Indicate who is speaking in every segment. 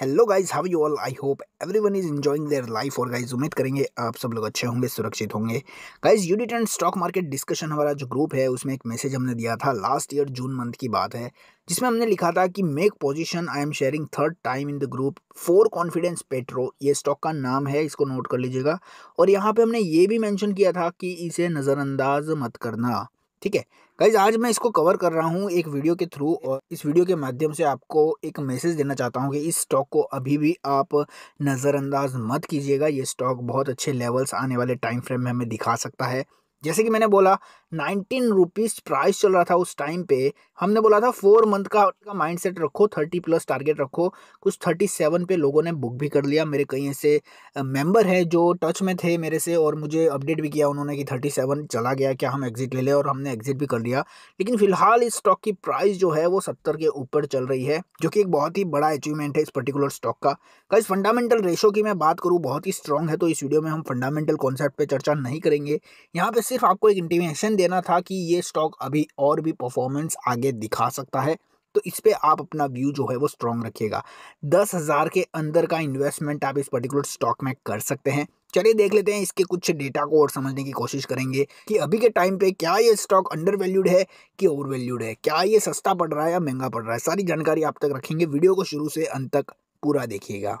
Speaker 1: hello guys how you all I hope everyone is enjoying their life और guys उम्मीद करेंगे आप सब लोग अच्छे होंगे सुरक्षित होंगे guys unit and stock market discussion हमारा जो ग्रुप है उसमें एक मैसेज हमने दिया था लास्ट ईयर जून मंथ की बात है जिसमें हमने लिखा था कि make position I am sharing third time in the group for confidence petro ये स्टॉक का नाम है इसको नोट कर लीजिएगा और यहाँ पर हमने ये भी मैंशन किया था कि इसे नज़रअंदाज मत करना ठीक है गाइज आज मैं इसको कवर कर रहा हूँ एक वीडियो के थ्रू और इस वीडियो के माध्यम से आपको एक मैसेज देना चाहता हूँ कि इस स्टॉक को अभी भी आप नज़रअंदाज मत कीजिएगा ये स्टॉक बहुत अच्छे लेवल्स आने वाले टाइम फ्रेम में हमें दिखा सकता है जैसे कि मैंने बोला नाइनटीन रुपीज़ प्राइस चल रहा था उस टाइम पे हमने बोला था फोर मंथ का का माइंड सेट रखो थर्टी प्लस टारगेट रखो कुछ थर्टी सेवन पे लोगों ने बुक भी कर लिया मेरे कई ऐसे मेंबर है जो टच में थे मेरे से और मुझे अपडेट भी किया उन्होंने कि थर्टी सेवन चला गया क्या हम एग्जिट ले लें और हमने एग्जिट भी कर लिया लेकिन फिलहाल इस स्टॉक की प्राइस जो है वो सत्तर के ऊपर चल रही है जो कि एक बहुत ही बड़ा अचीवमेंट है इस पर्टिकुलर स्टॉक का इस फंडामेंटल रेशो की मैं बात करूँ बहुत ही स्ट्रॉन्ग है तो इस वीडियो में हम फंडामेंटल कॉन्सेप्ट पर चर्चा नहीं करेंगे यहाँ पर सिर्फ आपको एक इंटीमेशन देना था कि ये स्टॉक अभी और भी परफॉर्मेंस आगे दिखा सकता है तो इस पर आप अपना व्यू जो है वो स्ट्रॉन्ग रखिएगा दस हज़ार के अंदर का इन्वेस्टमेंट आप इस पर्टिकुलर स्टॉक में कर सकते हैं चलिए देख लेते हैं इसके कुछ डेटा को और समझने की कोशिश करेंगे कि अभी के टाइम पे क्या ये स्टॉक अंडर वैल्यूड है कि ओवर वैल्यूड है क्या ये सस्ता पड़ रहा है या महंगा पड़ रहा है सारी जानकारी आप तक रखेंगे वीडियो को शुरू से अंत तक पूरा देखिएगा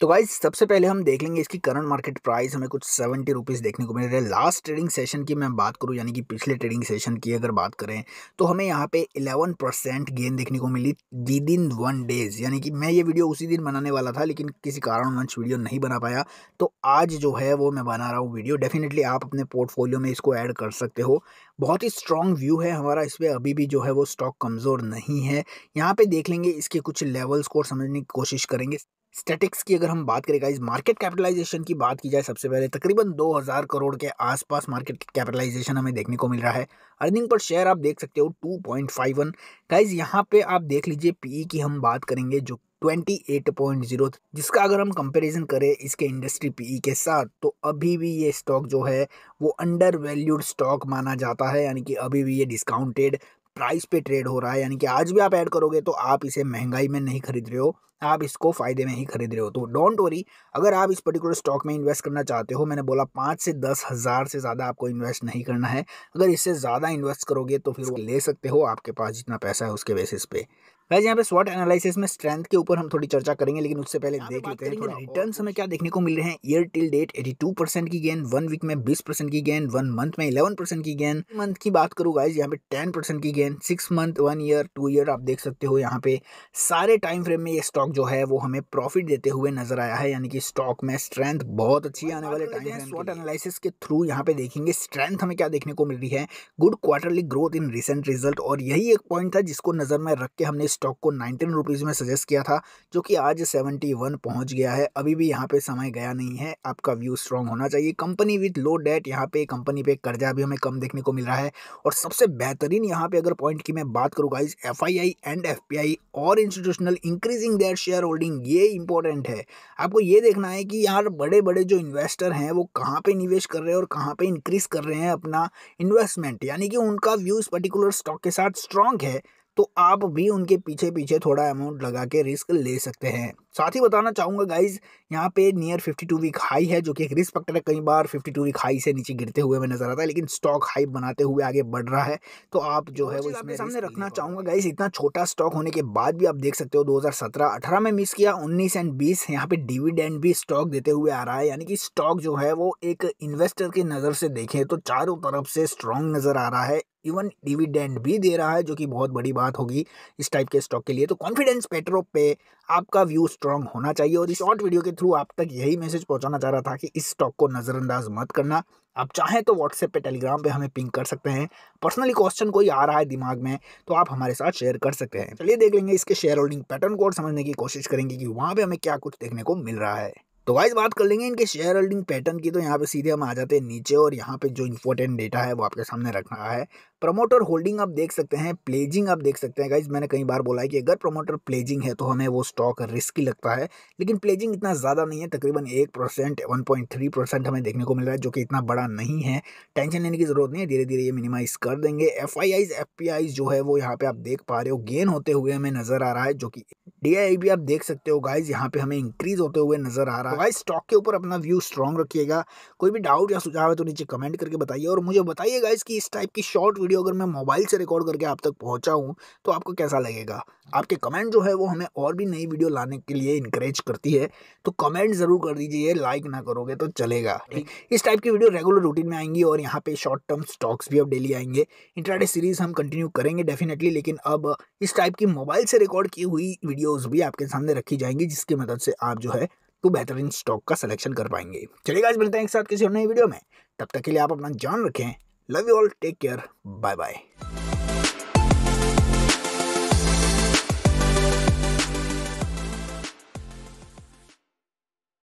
Speaker 1: तो गाइज सबसे पहले हम देख लेंगे इसकी करंट मार्केट प्राइस हमें कुछ सेवेंटी रुपीज़ देखने को मिल रहा है लास्ट ट्रेडिंग सेशन की मैं बात करूँ यानी कि पिछले ट्रेडिंग सेशन की अगर बात करें तो हमें यहाँ पे इलेवन परसेंट गेन देखने को मिली विद इन वन डेज़ यानी कि मैं ये वीडियो उसी दिन बनाने वाला था लेकिन किसी कारणवंश वीडियो नहीं बना पाया तो आज जो है वो मैं बना रहा हूँ वीडियो डेफिनेटली आप अपने पोर्टफोलियो में इसको ऐड कर सकते हो बहुत ही स्ट्रॉन्ग व्यू है हमारा इस पर अभी भी जो है वो स्टॉक कमज़ोर नहीं है यहाँ पर देख लेंगे इसके कुछ लेवल्स को समझने की कोशिश करेंगे स्टेटिक्स की अगर हम बात करें गाइज मार्केट कैपिटलाइजेशन की बात की जाए सबसे पहले तकरीबन 2000 करोड़ के आसपास मार्केट कैपिटलाइजेशन हमें देखने को मिल रहा है अर्निंग पर शेयर आप देख सकते हो 2.51 गाइज यहाँ पे आप देख लीजिए पीई e की हम बात करेंगे जो 28.0 जिसका अगर हम कंपैरिजन करें इसके इंडस्ट्री पीई e के साथ तो अभी भी ये स्टॉक जो है वो अंडर वैल्यूड स्टॉक माना जाता है यानी कि अभी भी ये डिस्काउंटेड प्राइस पे ट्रेड हो रहा है यानी कि आज भी आप ऐड करोगे तो आप इसे महंगाई में नहीं खरीद रहे हो आप इसको फ़ायदे में ही खरीद रहे हो तो डोंट वरी अगर आप इस पर्टिकुलर स्टॉक में इन्वेस्ट करना चाहते हो मैंने बोला पाँच से दस हज़ार से ज़्यादा आपको इन्वेस्ट नहीं करना है अगर इससे ज़्यादा इन्वेस्ट करोगे तो फिर ले सकते हो आपके पास जितना पैसा है उसके बेसिस पे वैसे यहाँ पे स्वॉट एनालिसिस में स्ट्रेंथ के ऊपर हम थोड़ी चर्चा करेंगे लेकिन उससे पहले देख लेते हैं थोड़ा रिटर्न हमें क्या देखने को मिल रहे हैं ईयर टिल डेट 82 परसेंट की गेन वन वीक में 20 परसेंट की गेन वन मंथ में 11 परसेंट की गेन मंथ की बात करूँ गाइज यहाँ पे 10 परसेंट की gain six month one year two year आप देख सकते हो यहाँ पे सारे टाइम फ्रेम में ये स्टॉक जो है वो हमें प्रॉफिट देते हुए नजर आया है यानी कि स्टॉक में स्ट्रेंथ बहुत अच्छी आने वाले टाइम है स्वॉट एनालिसिस के थ्रू यहाँ पे देखेंगे स्ट्रेंथ हमें क्या देखने को मिल रही है good quarterly growth in recent result और यही एक पॉइंट था जिसको नजर में रख के हमने स्टॉक को नाइनटीन रुपीज़ में सजेस्ट किया था जो कि आज सेवेंटी वन पहुँच गया है अभी भी यहाँ पे समय गया नहीं है आपका व्यू स्ट्रॉन्ग होना चाहिए कंपनी विथ लो डेट यहाँ पे कंपनी पे कर्जा भी हमें कम देखने को मिल रहा है और सबसे बेहतरीन यहाँ पे अगर पॉइंट की मैं बात करूँगा इस एफ एंड एफ और institutional increasing their share holding ये इंपॉर्टेंट है आपको ये देखना है कि यार बड़े बड़े जो इन्वेस्टर हैं वो कहाँ पर निवेश कर रहे हैं और कहाँ पर इंक्रीज़ कर रहे हैं अपना इन्वेस्टमेंट यानी कि उनका व्यू इस पर्टिकुलर स्टॉक के साथ स्ट्रॉन्ग है तो आप भी उनके पीछे पीछे थोड़ा अमाउंट लगा के रिस्क ले सकते हैं साथ ही बताना चाहूँगा गाइज यहाँ पे नियर 52 वीक हाई है जो कि एक रिस्क पकड़ है कई बार 52 वीक हाई से नीचे गिरते हुए हमें नजर आता है लेकिन स्टॉक हाई बनाते हुए आगे बढ़ रहा है तो आप जो है वो इसमें सामने रखना चाहूँगा गाइज इतना छोटा स्टॉक होने के बाद भी आप देख सकते हो दो हज़ार में मिस किया उन्नीस एंड बीस यहाँ पे डिविडेंड भी स्टॉक देते हुए आ रहा है यानी कि स्टॉक जो है वो एक इन्वेस्टर की नज़र से देखें तो चारों तरफ से स्ट्रॉन्ग नज़र आ रहा है इवन डिविडेंड भी दे रहा है जो कि बहुत बड़ी बात होगी इस टाइप के स्टॉक के लिए तो कॉन्फिडेंस पेट्रो पे आपका व्यू स्ट्रांग होना चाहिए और इस शॉर्ट वीडियो के थ्रू आप तक यही मैसेज पहुंचाना चाह रहा था कि इस स्टॉक को नज़रअंदाज मत करना आप चाहें तो व्हाट्सएप पे टेलीग्राम पे हमें पिंक कर सकते हैं पर्सनली क्वेश्चन कोई आ रहा है दिमाग में तो आप हमारे साथ शेयर कर सकते हैं चलिए देख लेंगे इसके शेयर होल्डिंग पैटर्न को और समझने की कोशिश करेंगे कि वहाँ पर हमें क्या कुछ देखने को मिल रहा है तो वाइज बात कर लेंगे इनके शेयर होल्डिंग पैटर्न की तो यहाँ पे सीधे हम आ जाते हैं नीचे और यहाँ पे जो इंपॉर्टेंट डेटा है वो आपके सामने रख रहा है प्रमोटर होल्डिंग आप देख सकते हैं प्लेजिंग आप देख सकते हैं गाइज मैंने कई बार बोला है कि अगर प्रमोटर प्लेजिंग है तो हमें वो स्टॉक रिस्की लगता है लेकिन प्लेजिंग इतना ज़्यादा नहीं है तकरीबन एक percent one point three percent हमें देखने को मिल रहा है जो कि इतना बड़ा नहीं है टेंशन लेने की ज़रूरत नहीं है धीरे धीरे ये मिनिमाइज़ कर देंगे F I Is F P जो है वो यहाँ पर आप देख पा रहे हो गेन होते हुए हमें नज़र आ रहा है जो कि डी भी आप देख सकते हो गाइज यहाँ पे हमें इंक्रीज होते हुए नजर आ रहा है गाइज स्टॉक के ऊपर अपना व्यू स्ट्रॉन्ग रखिएगा कोई भी डाउट या सुझाव है तो नीचे कमेंट करके बताइए और मुझे बताइए गाइज कि इस टाइप की शॉर्ट वीडियो अगर मैं मोबाइल से रिकॉर्ड करके आप तक पहुंचा हूँ तो आपको कैसा लगेगा आपके कमेंट जो है वो हमें और भी नई वीडियो लाने के लिए इंकरेज करती है तो कमेंट ज़रूर कर दीजिए लाइक ना करोगे तो चलेगा इस टाइप की वीडियो रेगुलर रूटीन में आएंगी और यहाँ पे शॉर्ट टर्म स्टॉक्स भी अब डेली आएंगे इंटरनेट सीरीज़ हम कंटिन्यू करेंगे डेफिनेटली लेकिन अब इस टाइप की मोबाइल से रिकॉर्ड की हुई वीडियो वीडियोस भी आपके सामने रखी जाएंगी जिसकी मदद से आप जो है तो बेहतरीन स्टॉक का सिलेक्शन कर पाएंगे चलिए आज मिलते हैं एक साथ किसी और नई वीडियो में तब तक के लिए आप अपना जान रखें love you all take care bye bye